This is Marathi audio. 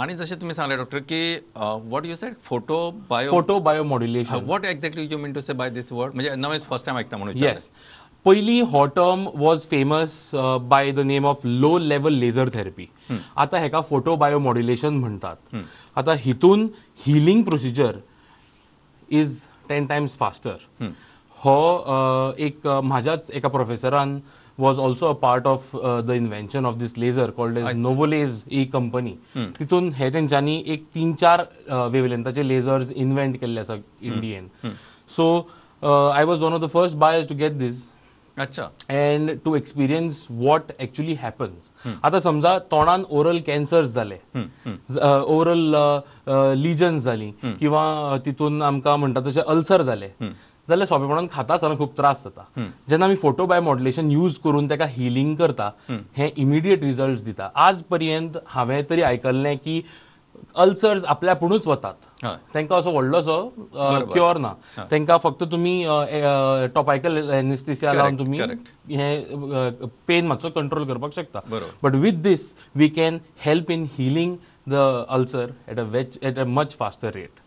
आणि जसे तुम्ही सांगले डॉक्टर की what you said photo bio photobiomodulation what exactly you mean to say by this word म्हणजे इज फर्स्ट टाइम ऐकता म्हणून येस पहिली हॉटम term was famous by the name of low level laser therapy आता हेका फोटो बायो मॉड्युलेशन म्हणतात आता हितून healing procedure is ten times faster हो एक uh, माझ्याच एका प्रोफेसरान was also a part of the invention of this laser called as नोवोलेज ही कंपनी तितून हे तेंच्यांनी एक तीन चार वेवलेंथाचे लेझर्स इन्व्हेंट केल्ले आसा इंडियेन so I was one of the first buyers to get this अच्छा and to experience what actually happens आता समजा तोंडान ओरल कॅन्सर्स झाले oral hmm. Lesions hmm. uh, झाली hmm. किंवा तितून आमकां म्हणटा तशें अल्सर झाले जाल्यार सोंपेपणान खाता आसतना खूप त्रास जाता जेन्ना आमी फोटो बाय मॉड्युलेशन यूज करून तेका हिलींग करता हे इमिडिएट रिजल्ट दिता आज पर्यंत हांवें तरी आयकल्लें की अल्सर्स आपल्या पुणूच वतात तांकां असो व्हडलोसो क्युअर ना तांकां फक्त तुमी टॉपायकल एनिस्थिसिया लावन तुमी हे पेन मातसो कंट्रोल करपाक शकता but with this we can help in healing the ulcer at a which at a much faster rate